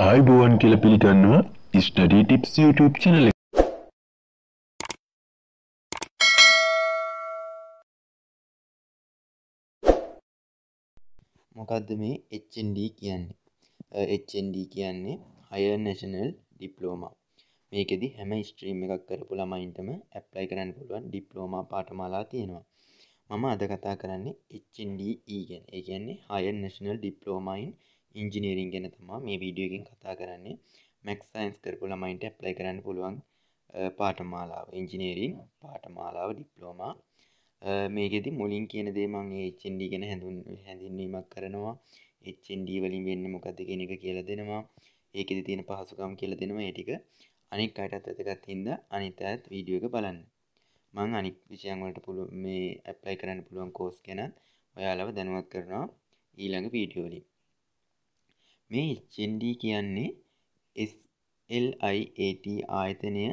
ආයිබෝවන් කියල පිළිගන්නවා study tips YouTube චනල මොකක්ද මේ HND කියන්නේ HND කියන්නේ හය නැශනල් ඩිප්ලෝමා මේකෙදි හැම ස්ට්‍රීම් එකක් කරපු ළමයින්ටම ඇප්ලයි කරන්න පුළුවන් ඩිප්ලෝමා පාටමාලා තියෙනවා මම අද කතා කරන්නේ HNDE ගැන ඒ කියන්නේ හයර් නැෂනල් ඩිප්ලෝමයින් ඉංජිනීරින් ගැන තමා මේ වීඩියෝගෙන් කතා කරන්නේ මැක් සයින්ස් කරපු ළමයින්ට ඇප්ලයි කරන්න පුළුවන් පාටමාලාව ඉංජිනීරින් පාටමාලාව ඩිප්ලෝමා මේකෙදි මුලින් කියන දේමං HND ගැන හැඳුන් හැඳින්වීමක් කරනවා HND වලින් වෙන්න මොකක්ද කියන එක කියලා දෙනවා ඒකෙදි තියෙන පහසුකම් කියලා දෙනවා ඒ ටික අනික් අයටත් වැදගත් හින්දා අනිත් අයත් වීඩියෝ එක බලන්න. මම අනික් විෂයන් වලට පුළුවන් මේ ඇප්ලයි කරන්න පුළුවන් කෝස් ගැන ඔයාලව දැනුවත් කරනවා ඊළඟ වීඩියෝ වලින්. මේ HND කියන්නේ SLIAT ආයතනය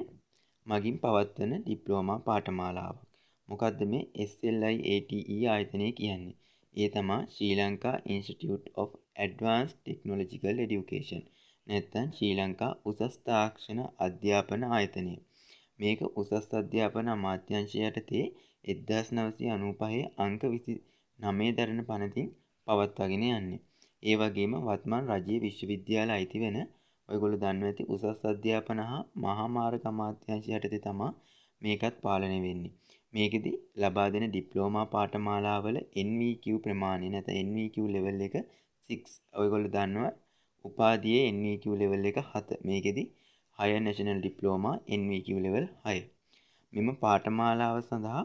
මගින් පවත්වන ඩිප්ලෝමා පාඨමාලාවක්. මොකද්ද මේ SLIATE ආයතනය කියන්නේ? ඒ තමා ශ්‍රී Lanka Institute of Advanced Technological Education. නැත්නම් ශ්‍රී ලංකා උසස් තාක්ෂණ අධ්‍යාපන ආයතනය. මේක උසස් අධ්‍යාපන අමාත්‍යාංශය යටතේ 1995 අංක 29 දරන පනතින් පවත්වාගෙන යන්නේ. ඒ වගේම වත්මන් රජයේ විශ්වවිද්‍යාල අයිති වෙන ඔයගොල්ලෝ දන්නවා ඇති උසස් අධ්‍යාපන හා මහා මාර්ග අමාත්‍යාංශය යටතේ තමා මේකත් පාලනය වෙන්නේ. මේකෙදි ලබා දෙන ඩිප්ලෝමා පාඨමාලාවල NVQ ප්‍රමාණය නැත්නම් NVQ level එක 6 ඔයගොල්ලෝ දන්නවා උපාධියේ NVQ level එක 7 මේකෙදි higher national diploma NVQ level 6 මෙම පාඨමාලාව සඳහා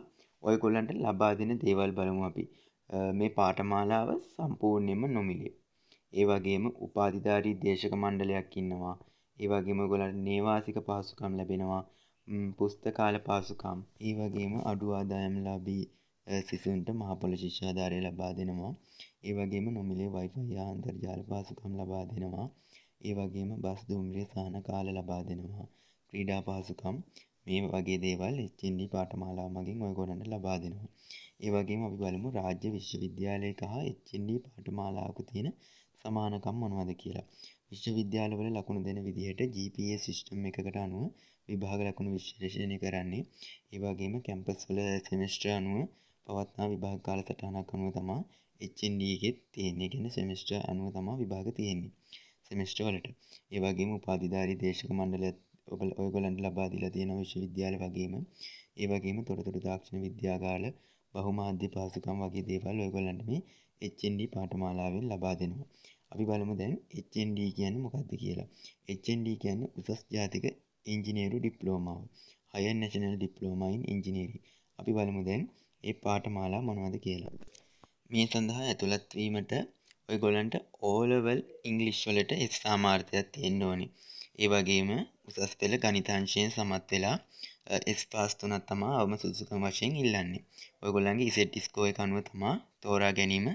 ඔයගොල්ලන්ට ලබා දෙන දේවල් බලමු අපි මේ පාඨමාලාව සම්පූර්ණයෙන්ම නොමිලේ ඒ වගේම උපාධිධාරී දේශක මණ්ඩලයක් ඉන්නවා. ඒ වගේම ඔයගොල්ලන්ට නේවාසික පහසුකම් ලැබෙනවා. පුස්තකාල පහසුකම්. ඒ වගේම අඩු ආදායම් ලාභී සිසුන්ට මහපොළ ශිෂ්‍යාධාරය ලබා දෙනවා. ඒ වගේම නොමිලේ වයිෆයි හා අන්තර්ජාල පහසුකම් ලබා දෙනවා. ඒ වගේම බස් දුම්රිය සහන කාල ලබා දෙනවා. ක්‍රීඩා පහසුකම් මේ වගේ දේවල් එච්චෙන්ඩි පාටමාලා මගින් ඔයගොනට ලබා දෙනවා. ඒ වගේම අපි බලමු රාජ්‍ය විශ්වවිද්‍යාලයක හා එච්චෙන්ඩි පාටමාලාවක තියෙන සමානකම් මොනවද කියලා විශ්වවිද්‍යාලවල ලකුණු දෙන විදිහට GPS සිිස්ටම් එකකට අනුව විභාග ලකුණු විශ්ලේෂණය කරන්නේ ඒවාගේම කැම්පස්වල සෙමිස්ට්‍ර අනුව පවත්නා විභාග කාල සටහනක් අනුව තමා එච්චන්ඩගෙත් තියන්නේ ගැෙන සෙමිස්ට්‍ර අනුව තමා විභාග තියෙන්නේ සෙමිස්ට්‍ර වලට ඒවාගේම උපාධධාරි දේශක මණ්ඩල ඔබල් ඔයගොලන්ට ලබාදිලා තියෙන විශ්වවිද්‍යාල වගේම ඒවගේම තොරතුරු තාක්ෂණ විද්‍යාගාල බහුමාධ්‍ය පාසුකම් වගේ දේවල් ඔයගොලන්ට මේ HND පාඨමාලාවෙන් ලබා දෙනවා. අපි බලමු දැන් HND කියන්නේ මොකක්ද කියලා. HND කියන්නේ උසස් ජාතික ඉංජිනේරු ඩිප්ලෝමාව. Higher National Diploma in Engineering. අපි බලමු දැන් ඒ පාඨමාලා මොනවද කියලා. මේ සඳහා ඇතුළත් වීමට ඔයගොල්ලන්ට ඕලෙවල් ඉංග්ලිෂ් වලට එක්සාමාර්ථයක් තියෙන්න ඕනේ. ඒ වගේම උසස් පෙළ ගණිතාංශයෙන් සමත් වෙලා එස් පාස් තුනත් තමා අවම සුදුසුකම් වශයෙන් ඉල්ලන්නේ ඔයගොල්ලන්ගේ ඉසෙට් ස්කෝ එක අනුව තමා තෝරා ගැනීම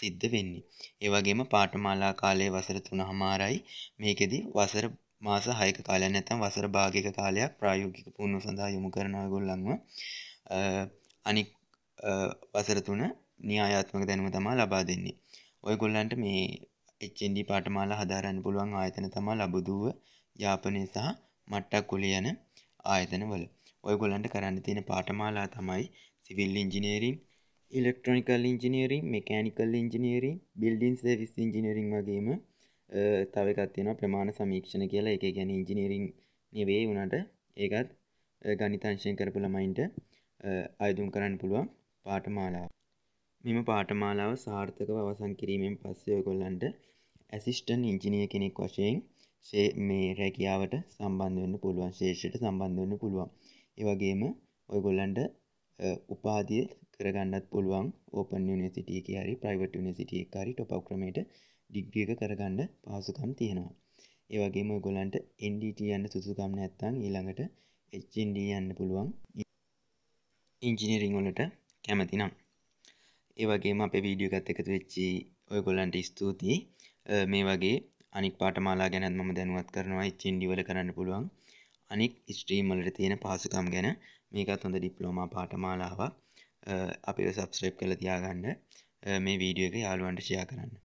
සිද්ධ වෙන්නේ. ඒ වගේම පාඨමාලා කාලය වසර 3මාරයි. මේකෙදි වසර මාස 6ක කාලයක් නැත්නම් වසර භාගයක කාලයක් ප්‍රායෝගික පුහුණුව සඳහා යොමු කරන ඔයගොල්ලන්ව අනික් වසර 3 න්‍යායාත්මක දැනුම තමයි ලබා දෙන්නේ. ඔයගොල්ලන්ට මේ HND පාඨමාලා හදාරන්න පුළුවන් ආයතන තමයි ලබුදුව, යාපනය සහ මට්ටක්කුලිය යන ආයතනවල ඔයගොලන්ට කරන්න තියෙන පාටමාලා තමයි civil engineering electronical engineering mechanical engineering building සේවිස් ඉංජිනේරින් වගේම තවකත්තියෙන ප්‍රමාණ සමීක්ෂණ කියලා එක ගැන ඉංජිනීරිං නෙවේ වුණට ඒකත් ගනිතංශයෙන් කරපු ළමයින්ට අයදුම් කරන්න පුළුවන් පාටමාලාව මෙම පාටමාලාව සාර්ථකව අවසන් කිරීමෙන් පස්සේ ඔයගොල්ලන්ට ඇසිස්ටන් ඉංජිනිය කෙනෙක් වශයෙන් මේ රැකියාවට සම්බන්ධ වෙන්න පුළුවන් ශේෂයට සම්බන්ධ වෙන්න පුළුවන්. ඒ වගේම ඔයගොල්ලන්ට උපාධිය කරගන්නත් පුළුවන් ඕපන් යුනිවර්සිටි එකේ හරි ප්‍රයිවට් යුනිවර්සිටි එකේ හරි ටොප් අප් ක්‍රමයට ඩිග්‍රී එක කරගන්න පහසුකම් තියෙනවා. ඒ වගේම ඔයගොල්ලන්ට NDT යන්න සුසුකම් නැත්නම් ඊළඟට HND යන්න පුළුවන්. ඉංජිනේරිං වලට කැමති නම්. ඒ වගේම අපේ වීඩියෝ එකත් එකතු වෙච්චි ඔයගොල්ලන්ට ස්තුතියි. මේ වගේ අනික් පාටමාලා ගැනත් මම දැනුවත් කරනවා ඉච්චෙන්ඩි වල කරන්න පුළුවන් අනික් ස්ට්‍රීම් වලට තියෙන පහසුකම් ගැන මේකත් හොඳ ඩිප්ලෝමා පාටමාලාවක් අපිව සබස්ක්‍රයිබ් කරලා තියාගන්න මේ වීඩියෝ එක යාළුවන්ට ෂෙයා කරන්න